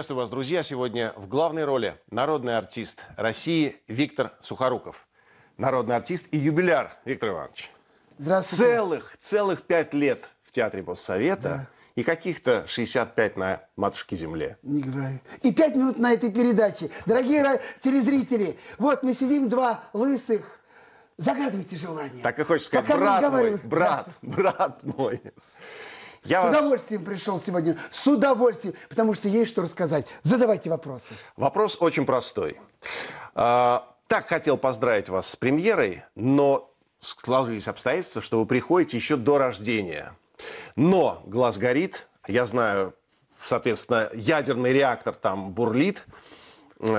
приветствую вас, друзья. Сегодня в главной роли народный артист России Виктор Сухоруков. Народный артист и юбиляр Виктор Иванович. Здравствуйте. Целых, целых пять лет в Театре Поссовета. Да. И каких-то 65 на матушке земле. Не говорю. И пять минут на этой передаче. Дорогие телезрители, вот мы сидим два лысых, Загадывайте желание. Так и хочешь сказать, Пока брат мой, брат, брат мой. Я С вас... удовольствием пришел сегодня. С удовольствием, потому что есть что рассказать. Задавайте вопросы. Вопрос очень простой. А, так хотел поздравить вас с премьерой, но складывались обстоятельства, что вы приходите еще до рождения. Но глаз горит, я знаю, соответственно, ядерный реактор там бурлит.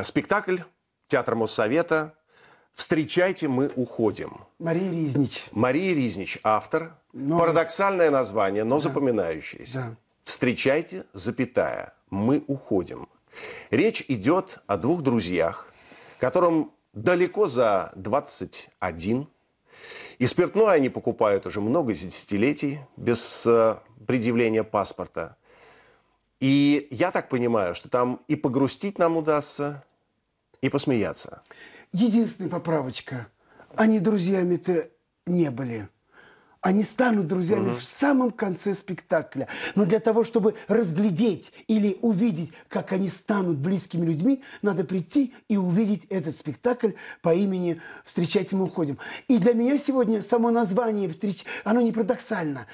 Спектакль Театр Моссовета. Встречайте, мы уходим. Мария Ризнич. Мария Ризнич, автор, но... Парадоксальное название, но да. запоминающееся. Да. Встречайте, запятая. Мы уходим. Речь идет о двух друзьях, которым далеко за 21. И спиртное они покупают уже много десятилетий без э, предъявления паспорта. И я так понимаю, что там и погрустить нам удастся, и посмеяться. Единственная поправочка. Они друзьями-то не были. Они станут друзьями угу. в самом конце спектакля. Но для того, чтобы разглядеть или увидеть, как они станут близкими людьми, надо прийти и увидеть этот спектакль по имени «Встречайте, мы уходим». И для меня сегодня само название «Встреч», оно не парадоксально.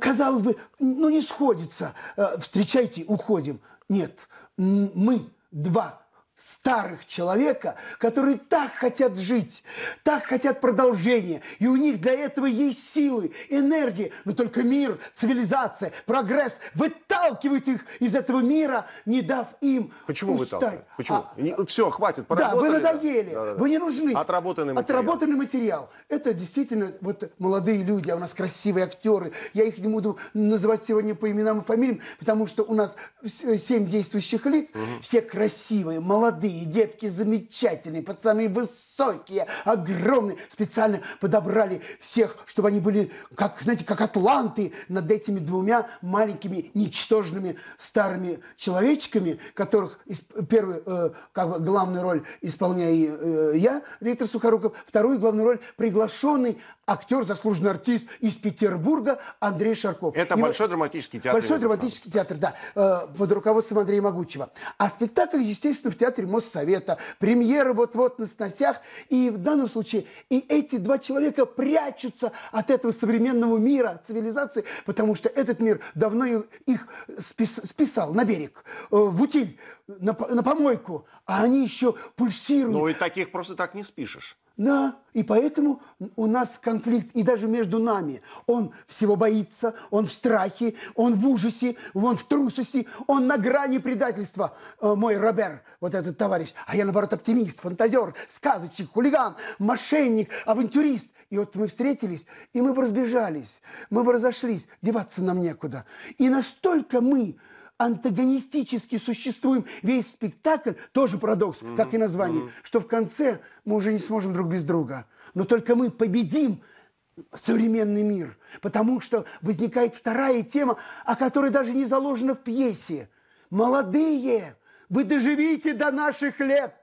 Казалось бы, ну не сходится э, «Встречайте, уходим». Нет, мы два старых человека, которые так хотят жить, так хотят продолжения, и у них для этого есть силы, энергии, но только мир, цивилизация, прогресс выталкивают их из этого мира, не дав им Почему устать. выталкивают? Почему? А, не, все, хватит, Да, вы надоели, да, да, да. вы не нужны. Отработанный материал. Отработанный материал. Это действительно вот молодые люди, а у нас красивые актеры. Я их не буду называть сегодня по именам и фамилиям, потому что у нас семь действующих лиц, угу. все красивые, молодые, молодые, девки замечательные, пацаны высокие, огромные. Специально подобрали всех, чтобы они были, как, знаете, как атланты над этими двумя маленькими, ничтожными старыми человечками, которых первую, э, как бы, главную роль исполняю э, я, Виктор Сухоруков, вторую главную роль приглашенный актер, заслуженный артист из Петербурга Андрей Шарков. Это и большой вот, драматический театр. Большой драматический театр, да, э, под руководством Андрея Могучего. А спектакль, естественно, в театре председатель Моссовета, премьер вот-вот на сносях. И в данном случае и эти два человека прячутся от этого современного мира, цивилизации, потому что этот мир давно их спис списал на берег, э, в утиль, на, на помойку, а они еще пульсируют. Ну и таких просто так не спишешь. Да, и поэтому у нас конфликт, и даже между нами. Он всего боится, он в страхе, он в ужасе, он в трусости, он на грани предательства. Э, мой Робер, вот этот товарищ. А я, наоборот, оптимист, фантазер, сказочник, хулиган, мошенник, авантюрист. И вот мы встретились, и мы бы разбежались, мы бы разошлись, деваться нам некуда. И настолько мы антагонистически существуем. Весь спектакль, тоже парадокс, mm-hmm. как и название, mm-hmm. что в конце мы уже не сможем друг без друга. Но только мы победим современный мир, потому что возникает вторая тема, о которой даже не заложено в пьесе. Молодые, вы доживите до наших лет.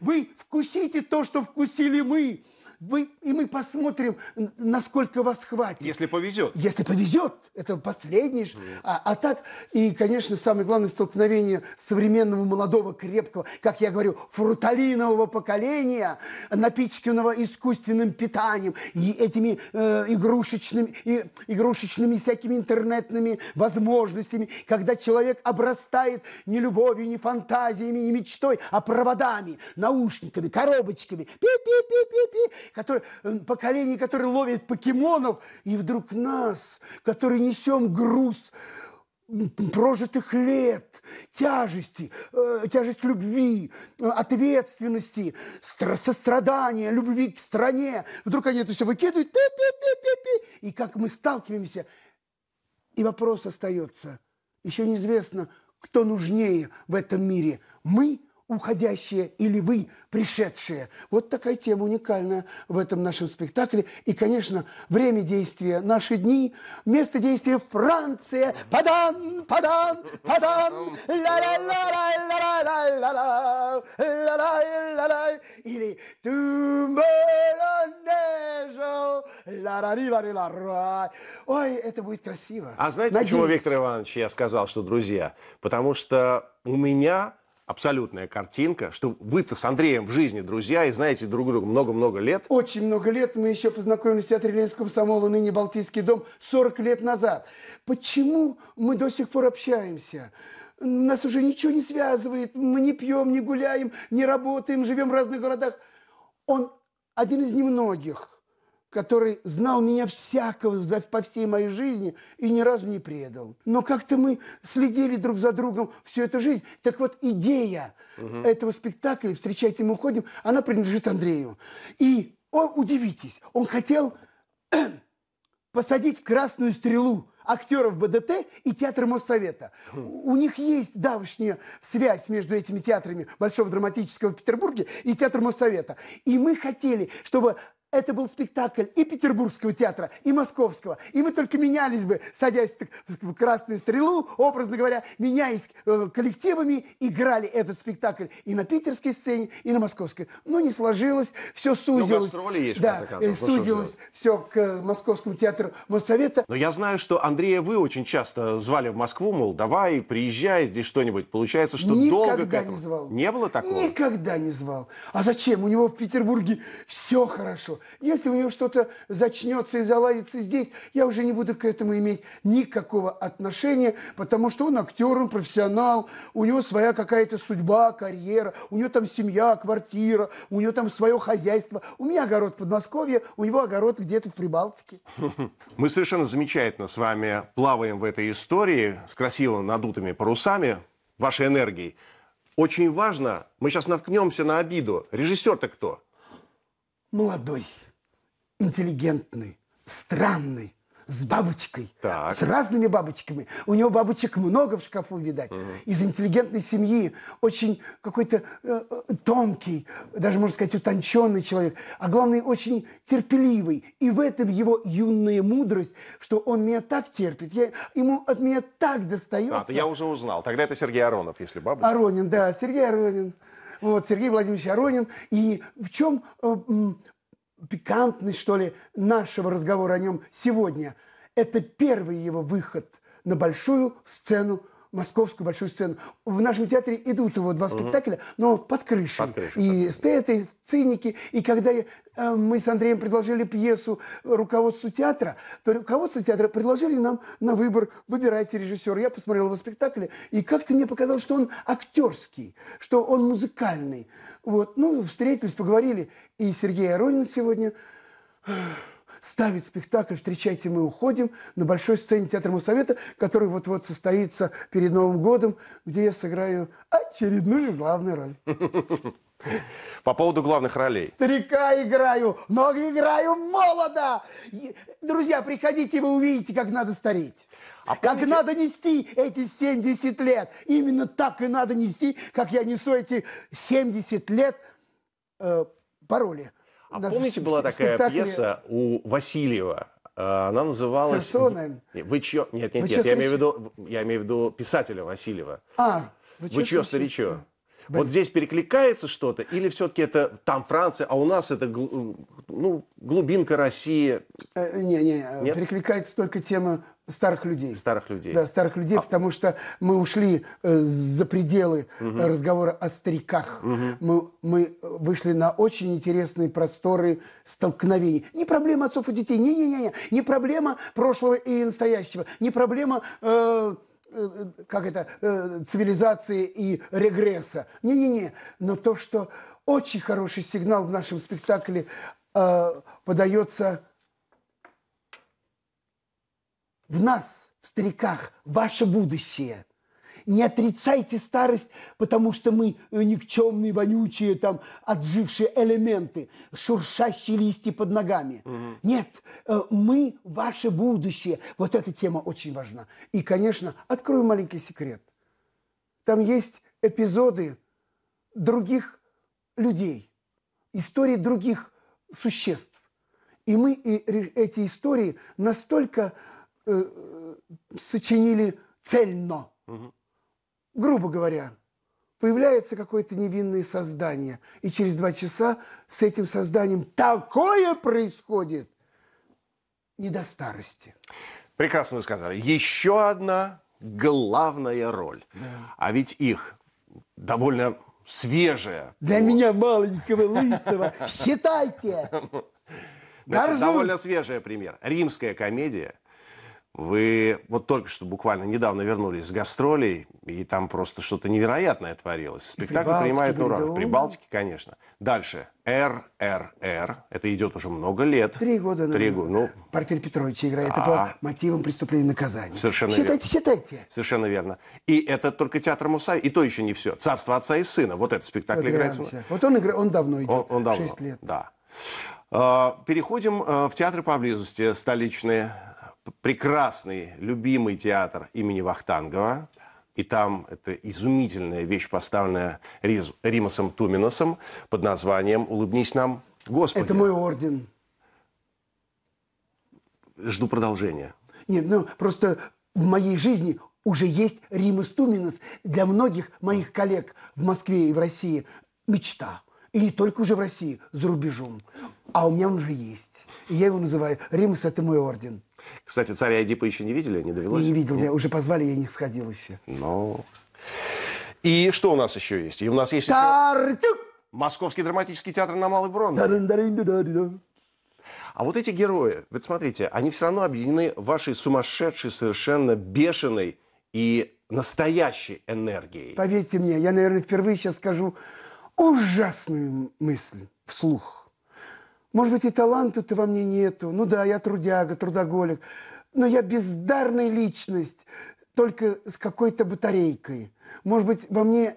Вы вкусите то, что вкусили мы вы, и мы посмотрим, насколько вас хватит. Если повезет. Если повезет, это последний. Mm. А, а так, и, конечно, самое главное столкновение современного молодого, крепкого, как я говорю, фруталинового поколения, напичканного искусственным питанием и этими э, игрушечными, и, игрушечными всякими интернетными возможностями, когда человек обрастает не любовью, не фантазиями, не мечтой, а проводами, наушниками, коробочками, пи-пи-пи-пи-пи, Э, которые, поколение, которое ловит покемонов, и вдруг нас, которые несем груз прожитых лет, тяжести, э, тяжесть любви, э, ответственности, стр- сострадания, любви к стране. Вдруг они это все выкидывают, пи -пи -пи -пи -пи, и как мы сталкиваемся. И вопрос остается. Еще неизвестно, кто нужнее в этом мире, мы уходящие или вы, пришедшие. Вот такая тема уникальная в этом нашем спектакле. И, конечно, время действия – наши дни, место действия – Франция. Падан, падан, падан, ла ла ла ла ла ла ла ла ла ла Или ла ла ла ла ла Ой, это будет красиво. А знаете, Надеюсь. почему, Виктор Иванович, я сказал, что друзья? Потому что у меня абсолютная картинка, что вы-то с Андреем в жизни друзья и знаете друг друга много-много лет. Очень много лет. Мы еще познакомились в Театре Ленинского комсомола, ныне Балтийский дом, 40 лет назад. Почему мы до сих пор общаемся? Нас уже ничего не связывает. Мы не пьем, не гуляем, не работаем, живем в разных городах. Он один из немногих который знал меня всякого за, по всей моей жизни и ни разу не предал. Но как-то мы следили друг за другом всю эту жизнь. Так вот, идея угу. этого спектакля «Встречайте, мы уходим», она принадлежит Андрею. И, о, удивитесь, он хотел посадить в красную стрелу актеров БДТ и театра Моссовета. Хм. У, у них есть давешняя связь между этими театрами Большого драматического в Петербурге и Театром Моссовета. И мы хотели, чтобы это был спектакль и Петербургского театра, и Московского. И мы только менялись бы, садясь в «Красную стрелу», образно говоря, меняясь э, коллективами, играли этот спектакль и на питерской сцене, и на московской. Но не сложилось, все ну, сузилось. Ну, есть, да, концов, э, сузилось все к э, Московскому театру Моссовета. Но я знаю, что Андрея вы очень часто звали в Москву, мол, давай, приезжай, здесь что-нибудь. Получается, что Никогда долго... Никогда не звал. Не было такого? Никогда не звал. А зачем? У него в Петербурге все хорошо. Если у него что-то зачнется и заладится здесь, я уже не буду к этому иметь никакого отношения, потому что он актер, он профессионал, у него своя какая-то судьба, карьера, у него там семья, квартира, у него там свое хозяйство. У меня огород в Подмосковье, у него огород где-то в Прибалтике. Мы совершенно замечательно с вами плаваем в этой истории с красиво надутыми парусами, вашей энергией. Очень важно, мы сейчас наткнемся на обиду. Режиссер-то кто? молодой, интеллигентный, странный, с бабочкой, так. с разными бабочками. У него бабочек много в шкафу, видать. Угу. Из интеллигентной семьи, очень какой-то э, э, тонкий, даже можно сказать утонченный человек, а главное очень терпеливый. И в этом его юная мудрость, что он меня так терпит, я, ему от меня так достается. А, я уже узнал. Тогда это Сергей Аронов, если бабушка. Аронин, да, Сергей Аронин вот, Сергей Владимирович Аронин. И в чем э, пикантность, что ли, нашего разговора о нем сегодня? Это первый его выход на большую сцену московскую большую сцену. В нашем театре идут его два угу. спектакля, но под крышей. Под крышей и эстеты, циники. И когда э, мы с Андреем предложили пьесу руководству театра, то руководство театра предложили нам на выбор, выбирайте режиссера. Я посмотрел его спектакли и как-то мне показалось, что он актерский, что он музыкальный. Вот. Ну, встретились, поговорили. И Сергей Аронин сегодня... Ставить спектакль «Встречайте, мы уходим» на большой сцене Театра Моссовета, который вот-вот состоится перед Новым годом, где я сыграю очередную главную роль. По поводу главных ролей. Старика играю, но играю молодо. Друзья, приходите, вы увидите, как надо стареть. А помните... Как надо нести эти 70 лет. Именно так и надо нести, как я несу эти 70 лет э, пароли. А да, помните, была такая спектакле... пьеса у Васильева? А, она называлась... Сенсоном? Вы чье... Нет, нет, вы нет, я имею, в виду, я имею в виду писателя Васильева. А, вы, вы чье, старичо? Блин. Вот здесь перекликается что-то, или все-таки это там Франция, а у нас это ну, глубинка России? Э, не, не, Нет? перекликается только тема Старых людей. Старых людей. Да, старых людей, а... потому что мы ушли э, за пределы угу. разговора о стариках. Угу. Мы, мы э, вышли на очень интересные просторы столкновений. Не проблема отцов и детей, не-не-не, не проблема прошлого и настоящего, не проблема... Э, э как это, цивилизации и регресса. Не-не-не, но то, что очень хороший сигнал в нашем спектакле э, подается в нас, в стариках, ваше будущее. Не отрицайте старость, потому что мы э, никчемные, вонючие, там, отжившие элементы, шуршащие листья под ногами. Угу. Нет, э, мы ваше будущее. Вот эта тема очень важна. И, конечно, открою маленький секрет. Там есть эпизоды других людей, истории других существ. И мы и эти истории настолько э, сочинили цельно, угу. грубо говоря. Появляется какое-то невинное создание, и через два часа с этим созданием такое происходит, не до старости. Прекрасно вы сказали. Еще одна главная роль. Да. А ведь их довольно свежая. Для вот. меня маленького лысого. Считайте. Значит, ну, довольно свежая, пример. Римская комедия вы вот только что буквально недавно вернулись с гастролей, и там просто что-то невероятное творилось. Спектакль принимает на ура. Прибалтики, конечно. Дальше. РРР. Это идет уже много лет. Три года. Три года. Ну, Порфирь Петрович играет. А -а. Это по мотивам преступления и наказания. Совершенно считайте, верно. Считайте, Совершенно верно. И это только театр Мусави. И то еще не все. Царство отца и сына. Вот этот спектакль играет. Вот он, игра... он давно идет. Он, он давно. Шесть лет. Да. А, переходим э, в театры поблизости столичные прекрасный, любимый театр имени Вахтангова. И там это изумительная вещь, поставленная Риз, Римасом Туминосом под названием «Улыбнись нам, Господи». Это мой орден. Жду продолжения. Нет, ну просто в моей жизни уже есть Римас Туминос. Для многих моих коллег в Москве и в России мечта. И не только уже в России, за рубежом. А у меня он уже есть. И я его называю «Римас – это мой орден». Кстати, царя Эдипа еще не видели, не довелось? Не видел, я уже позвали, я не сходил еще. Ну. И что у нас еще есть? И у нас есть еще... Московский драматический театр на Малой Бронной. А вот эти герои, вот смотрите, они все равно объединены вашей сумасшедшей, совершенно бешеной и настоящей энергией. Поверьте мне, я, наверное, впервые сейчас скажу ужасную мысль вслух. Может быть, и таланта-то во мне нету. Ну да, я трудяга, трудоголик. Но я бездарная личность, только с какой-то батарейкой. Может быть, во мне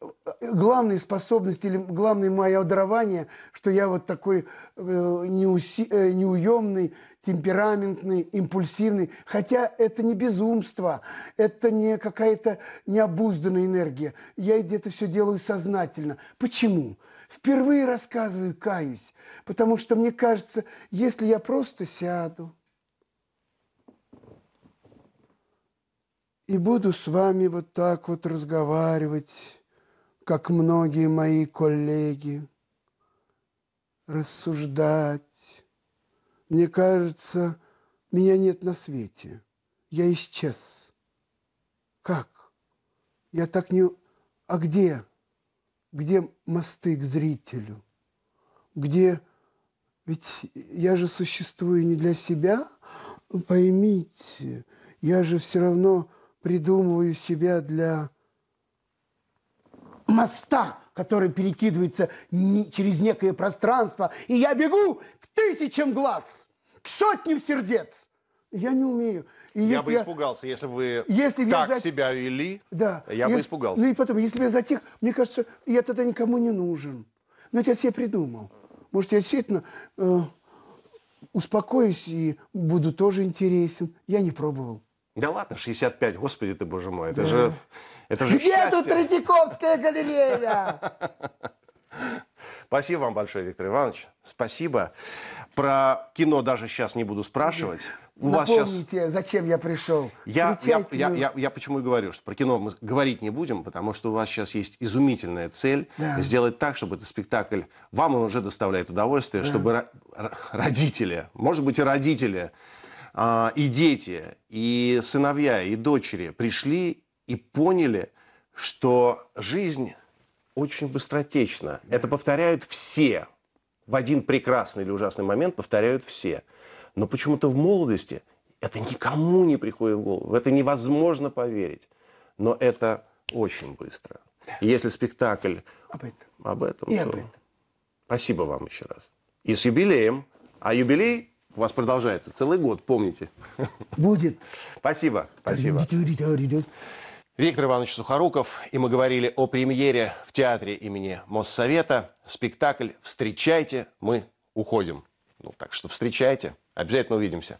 э, главная способность или главное мое дарование, что я вот такой э, неуси, э, неуемный, темпераментный, импульсивный. Хотя это не безумство, это не какая-то необузданная энергия. Я где-то все делаю сознательно. Почему? Почему? Впервые рассказываю, каюсь, потому что мне кажется, если я просто сяду и буду с вами вот так вот разговаривать, как многие мои коллеги, рассуждать, мне кажется, меня нет на свете, я исчез. Как? Я так не... А где? где мосты к зрителю, где... Ведь я же существую не для себя, ну, поймите, я же все равно придумываю себя для моста, который перекидывается через некое пространство, и я бегу к тысячам глаз, к сотням сердец, я не умею. И я бы я, испугался, если вы если так зат... себя вели. Да. Я если, бы испугался. Ну и потом, если бы я затих, мне кажется, я тогда никому не нужен. Но я себе придумал. Может, я действительно э, успокоюсь и буду тоже интересен. Я не пробовал. Да ладно, 65, господи ты, боже мой, это да. же... Это же Где тут Третьяковская галерея? Спасибо вам большое, Виктор Иванович. Спасибо. Про кино даже сейчас не буду спрашивать. У Напомните, вас сейчас... зачем я пришел. Я, я, я, я, я почему и говорю, что про кино мы говорить не будем, потому что у вас сейчас есть изумительная цель да. сделать так, чтобы этот спектакль вам он уже доставляет удовольствие, да. чтобы родители, может быть и родители, а, и дети, и сыновья, и дочери пришли и поняли, что жизнь очень быстротечно. Да. Это повторяют все. В один прекрасный или ужасный момент повторяют все. Но почему-то в молодости это никому не приходит в голову. В это невозможно поверить. Но это очень быстро. И если спектакль об этом, об этом и то... об этом. Спасибо вам еще раз. И с юбилеем. А юбилей у вас продолжается целый год, помните. Будет. Спасибо. Спасибо. Виктор Иванович Сухоруков, и мы говорили о премьере в театре имени Моссовета. Спектакль «Встречайте, мы уходим». Ну, так что встречайте, обязательно увидимся.